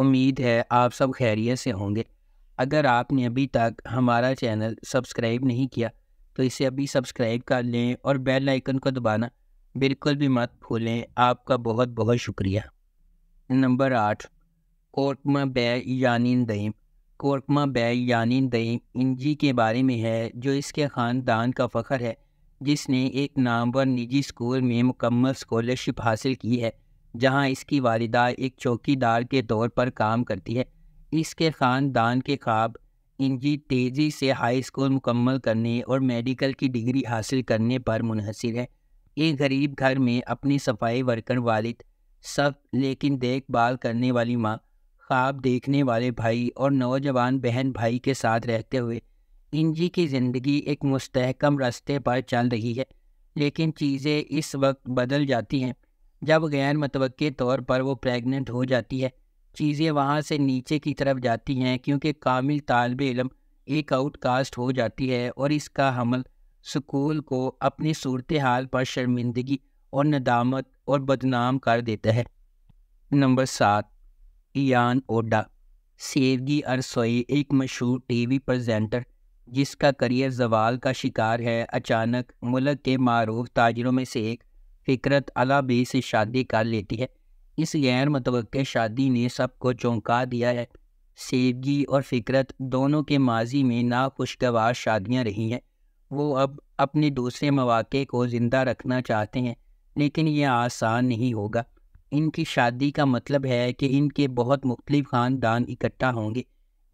उम्मीद है आप सब खैरियत से होंगे अगर आपने अभी तक हमारा चैनल सब्सक्राइब नहीं किया तो इसे अभी सब्सक्राइब कर लें और बेल आइकन को दबाना बिल्कुल भी मत भूलें आपका बहुत बहुत शुक्रिया नंबर आठ कोर्कमा बै यानी दईम कोर्कमा बै यानी दईम इंजी के बारे में है जो इसके ख़ानदान का फ़ख्र है जिसने एक नामवर निजी स्कूल में मुकम्मल स्कॉलरशिप हासिल की है जहां इसकी वालदा एक चौकीदार के तौर पर काम करती है इसके ख़ानदान के ख्वाब इनकी तेज़ी से हाई स्कूल मुकम्मल करने और मेडिकल की डिग्री हासिल करने पर मुनहसर है एक गरीब घर में अपनी सफाई वर्कर वालिद सब लेकिन देखभाल करने वाली माँ ख्वाब देखने वाले भाई और नौजवान बहन भाई के साथ रहते हुए इनजी की ज़िंदगी एक मुस्तकम रास्ते पर चल रही है लेकिन चीज़ें इस वक्त बदल जाती हैं जब गैर मतवक़ तौर पर वो प्रेग्नेंट हो जाती है चीज़ें वहाँ से नीचे की तरफ जाती हैं क्योंकि कामिल तालब इलम एक आउटकास्ट हो जाती है और इसका हमल स्कूल को अपनी सूरत हाल पर शर्मिंदगी और नदामत और बदनाम कर देता है नंबर सात ईन ओडा सेवगी अरसोई एक मशहूर टीवी प्रेजेंटर जिसका करियर जवाल का शिकार है अचानक मुल्क के मरूफ ताजरों में से एक फिकरत अला भी से शादी कर लेती है इस गैर मतवक़ शादी ने सबको चौंका दिया है सेवगी और फ़िकरत दोनों के माजी में नाखुशगवार शादियाँ रही हैं वो अब अपने दूसरे मौाक़े को ज़िंदा रखना चाहते हैं लेकिन यह आसान नहीं होगा इनकी शादी का मतलब है कि इनके बहुत मुख्तलिफ ख़ानदान इकट्ठा होंगे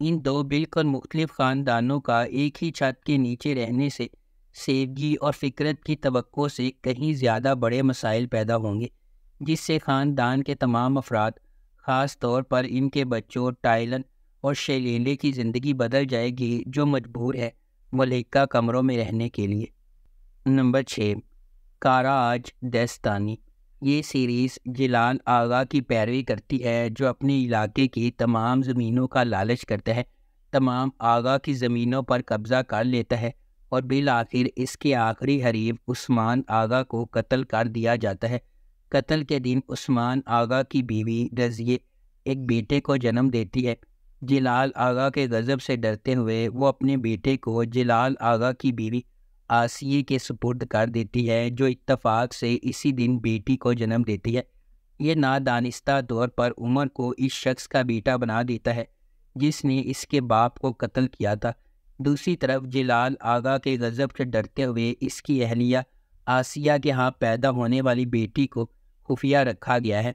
इन दो बिल्कुल मुख्तलिफ ख़ानदानों का एक ही छत के नीचे रहने से सेवगी और फ़िक्रत की तो से कहीं ज़्यादा बड़े मसाइल पैदा होंगे जिससे ख़ानदान के तमाम अफराद ख़ास तौर पर इनके बच्चों टाइलन और शैलेले की ज़िंदगी बदल जाएगी जो मजबूर है मलिका कमरों में रहने के लिए नंबर छः काराज दस्तानी ये सीरीज़ जिलान आगा की पैरवी करती है जो अपने इलाके की तमाम ज़मीनों का लालच करता है तमाम आगा की ज़मीनों पर कब्ज़ा कर लेता है और बिल आखिर इसके आखिरी हरीब उस्मान आगा को कत्ल कर दिया जाता है कत्ल के दिन उस्मान आगा की बीवी रजिए एक बेटे को जन्म देती है जिलाल आगा के गज़ब से डरते हुए वो अपने बेटे को जिलाल आगा की बीवी आसिए के सुपुर्द कर देती है जो इत्तफाक से इसी दिन बेटी को जन्म देती है ये नादानिस्ता तौर पर उमर को इस शख्स का बेटा बना देता है जिसने इसके बाप को कत्ल किया था दूसरी तरफ जलाल आगा के गज़ब से डरते हुए इसकी अहलिया आसिया के यहाँ पैदा होने वाली बेटी को खुफिया रखा गया है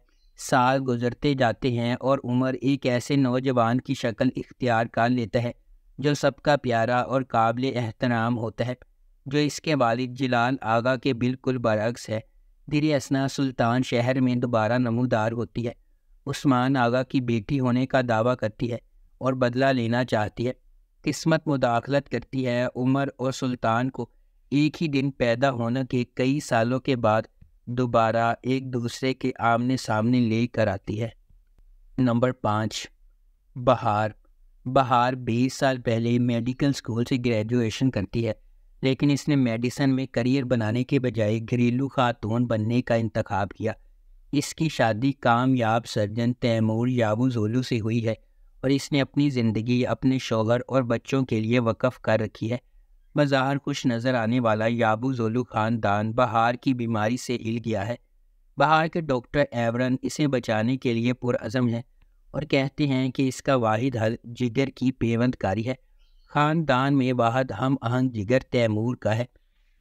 साल गुजरते जाते हैं और उमर एक ऐसे नौजवान की शक्ल इख्तियार कर लेता है जो सबका प्यारा और काबिल एहतराम होता है जो इसके वालिद जलाल आगा के बिल्कुल बरक्स है धीरे असना सुल्तान शहर में दोबारा नमोदार होती है उस्मान आगा की बेटी होने का दावा करती है और बदला लेना चाहती है किस्मत मुदाखलत करती है उमर और सुल्तान को एक ही दिन पैदा होने के कई सालों के बाद दोबारा एक दूसरे के आमने सामने ले कर आती है नंबर पाँच बहार बहार बीस साल पहले मेडिकल स्कूल से ग्रेजुएशन करती है लेकिन इसने मेडिसन में करियर बनाने के बजाय घरेलू खातून बनने का इंतखब किया इसकी शादी कामयाब सर्जन तैमूर याबू जोलू से हुई है और इसने अपनी ज़िंदगी अपने शोहर और बच्चों के लिए वक़ कर रखी है बाजार खुश नज़र आने वाला याबू जोलू खानदान बहार की बीमारी से हिल गया है बहार के डॉक्टर एवरन इसे बचाने के लिए पुरज़म है और कहते हैं कि इसका वाहिद हल जिगर की पेवंदकारी है ख़ानदान में वाहद हम आहंग जिगर तैमूर का है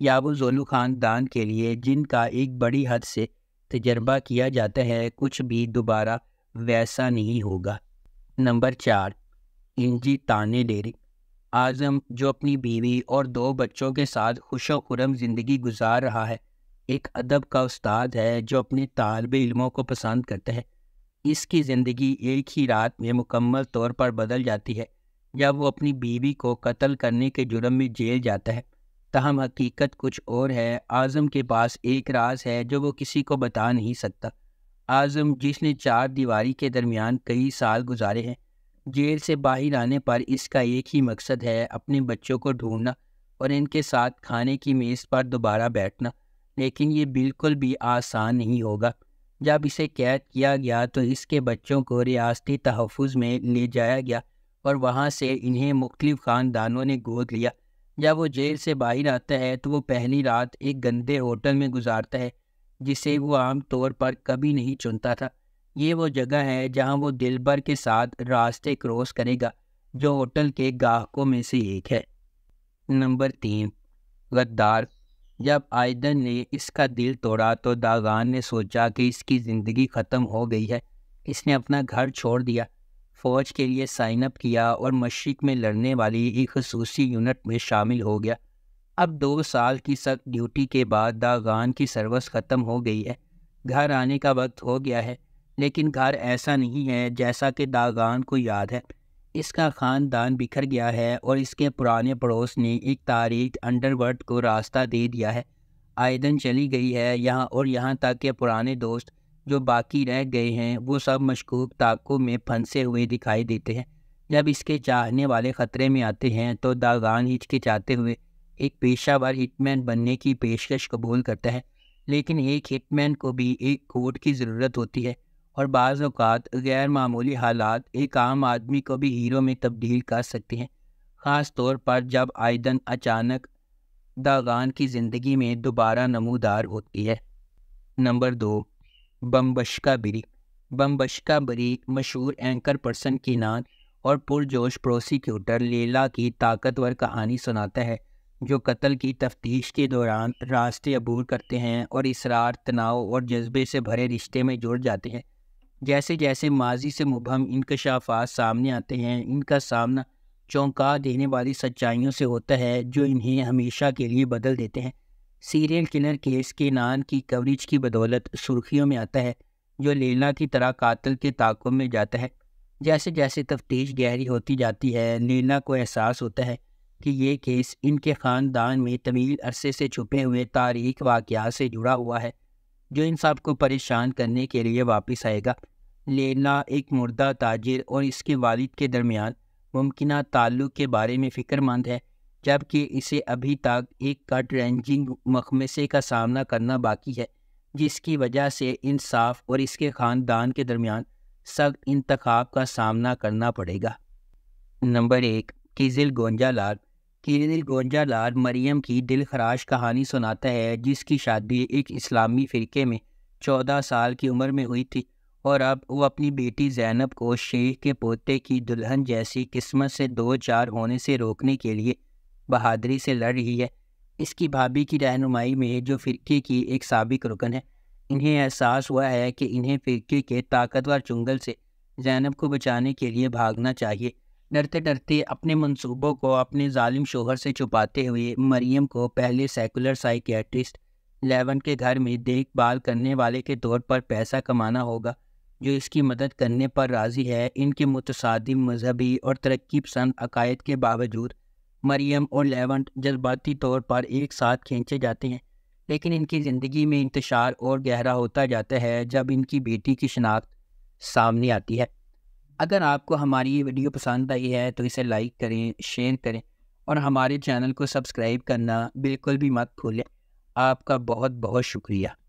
याबू जोलू ख़ानदान के लिए जिनका एक बड़ी हद से तजर्बा किया जाता है कुछ भी दोबारा वैसा नहीं होगा नंबर चार इंजी ताने डेरी आज़म जो अपनी बीवी और दो बच्चों के साथ खुश खुरम ज़िंदगी गुजार रहा है एक अदब का उस्ताद है जो अपने तालब इलमों को पसंद करता है इसकी ज़िंदगी एक ही रात में मुकम्मल तौर पर बदल जाती है जब वो अपनी बीवी को कत्ल करने के जुर्म में जेल जाता है तहम हकीकत कुछ और है आज़म के पास एक राज है जो वो किसी को बता नहीं सकता आजम जिसने चार दीवारी के दरमियान कई साल गुजारे हैं जेल से बाहर आने पर इसका एक ही मकसद है अपने बच्चों को ढूंढना और इनके साथ खाने की मेज़ पर दोबारा बैठना लेकिन ये बिल्कुल भी आसान नहीं होगा जब इसे कैद किया गया तो इसके बच्चों को रियासती तहफ़ में ले जाया गया और वहाँ से इन्हें मुख्तु ख़ानदानों ने गोद लिया जब वो जेल से बाहर आता है तो वो पहली रात एक गंदे होटल में गुजारता है जिसे वो आमतौर पर कभी नहीं चुनता था ये वो जगह है जहाँ वो दिलबर के साथ रास्ते क्रॉस करेगा जो होटल के गाहकों में से एक है नंबर तीन गद्दार जब आयदन ने इसका दिल तोड़ा तो दागान ने सोचा कि इसकी ज़िंदगी ख़त्म हो गई है इसने अपना घर छोड़ दिया फ़ौज के लिए साइनअप किया और मशरक़ में लड़ने वाली एक खसूसी यूनिट में शामिल हो गया अब दो साल की सख्त ड्यूटी के बाद दागान की सर्विस ख़त्म हो गई है घर आने का वक्त हो गया है लेकिन घर ऐसा नहीं है जैसा कि दागान को याद है इसका ख़ानदान बिखर गया है और इसके पुराने पड़ोस ने एक तारीख अंडरवर्ड को रास्ता दे दिया है आयदन चली गई है यहाँ और यहाँ तक के पुराने दोस्त जो बाकी रह गए हैं वो सब मशकूक ताकों में फंसे हुए दिखाई देते हैं जब इसके चाहने वाले ख़तरे में आते हैं तो दागान हिचकिचाते हुए एक पेशावर हिटमैन बनने की पेशकश कबूल करता है लेकिन एक हिटमैन को भी एक कोर्ट की ज़रूरत होती है और बाज़ अवत गैर मामूली हालात एक आम आदमी को भी हीरो में तब्दील कर सकते हैं ख़ास तौर पर जब आयदन अचानक दागान की ज़िंदगी में दोबारा नमोदार होती है नंबर दो बम्बशका बरी बम्बशका बरी मशहूर एंकर पर्सन की नान और पुरजोश प्रोसिक्यूटर लीला की ताकतवर कहानी सुनाता है जो कत्ल की तफ्तीश के दौरान रास्ते अबूर करते हैं और इसरार तनाव और जज्बे से भरे रिश्ते में जुड़ जाते हैं जैसे जैसे माजी से मुबहम इनकशाफात सामने आते हैं इनका सामना चौंका देने वाली सच्चाइयों से होता है जो इन्हें हमेशा के लिए बदल देते हैं सीरियल किलर केस के नान की कवरेज की बदौलत सुर्खियों में आता है जो लेला की तरह कातल के ताकों में जाता है जैसे जैसे तफ्तीश गहरी होती जाती है लेला को एहसास होता है कि ये केस इनके ख़ानदान में तवील अरसे से छुपे हुए तारीख वाक़ से जुड़ा हुआ है जो इन सब को परेशान करने के लिए वापस आएगा लेना एक मुर्दा ताजिर और इसके वालिद के दरमियान मुमकिन ताल्लुक़ के बारे में फ़िक्रमंद है जबकि इसे अभी तक एक कट रेंजिंग मखमसे का सामना करना बाकी है जिसकी वजह से इंसाफ और इसके ख़ानदान के दरमियान सख्त इंतखब का सामना करना पड़ेगा नंबर एक किजिल लाल गोंजा लाल मरियम की दिल खराश कहानी सुनाता है जिसकी शादी एक इस्लामी फ़िरके में चौदह साल की उम्र में हुई थी और अब वो अपनी बेटी जैनब को शेख के पोते की दुल्हन जैसी किस्मत से दो चार होने से रोकने के लिए बहादरी से लड़ रही है इसकी भाभी की रहनुमाई में जो फ़िरके की एक सबक रुकन है इन्हें एहसास हुआ है कि इन्हें फ़िरके के ताकतवर चुंगल से जैनब को बचाने के लिए भागना चाहिए डरते डरते अपने मंसूबों को अपने जालिम शोहर से छुपाते हुए मरियम को पहले सेकुलर साइकियाट्रिस्ट लेवन के घर में देखभाल करने वाले के तौर पर पैसा कमाना होगा जो इसकी मदद करने पर राज़ी है इनके मुतसादी मजहबी और तरक्की पसंद अकायद के बावजूद मरियम और लेवन जज्बाती तौर पर एक साथ खींचे जाते हैं लेकिन इनकी ज़िंदगी में इंतशार और गहरा होता जाता है जब इनकी बेटी की शनाख्त सामने आती है अगर आपको हमारी ये वीडियो पसंद आई है तो इसे लाइक करें शेयर करें और हमारे चैनल को सब्सक्राइब करना बिल्कुल भी मत भूलें आपका बहुत बहुत शुक्रिया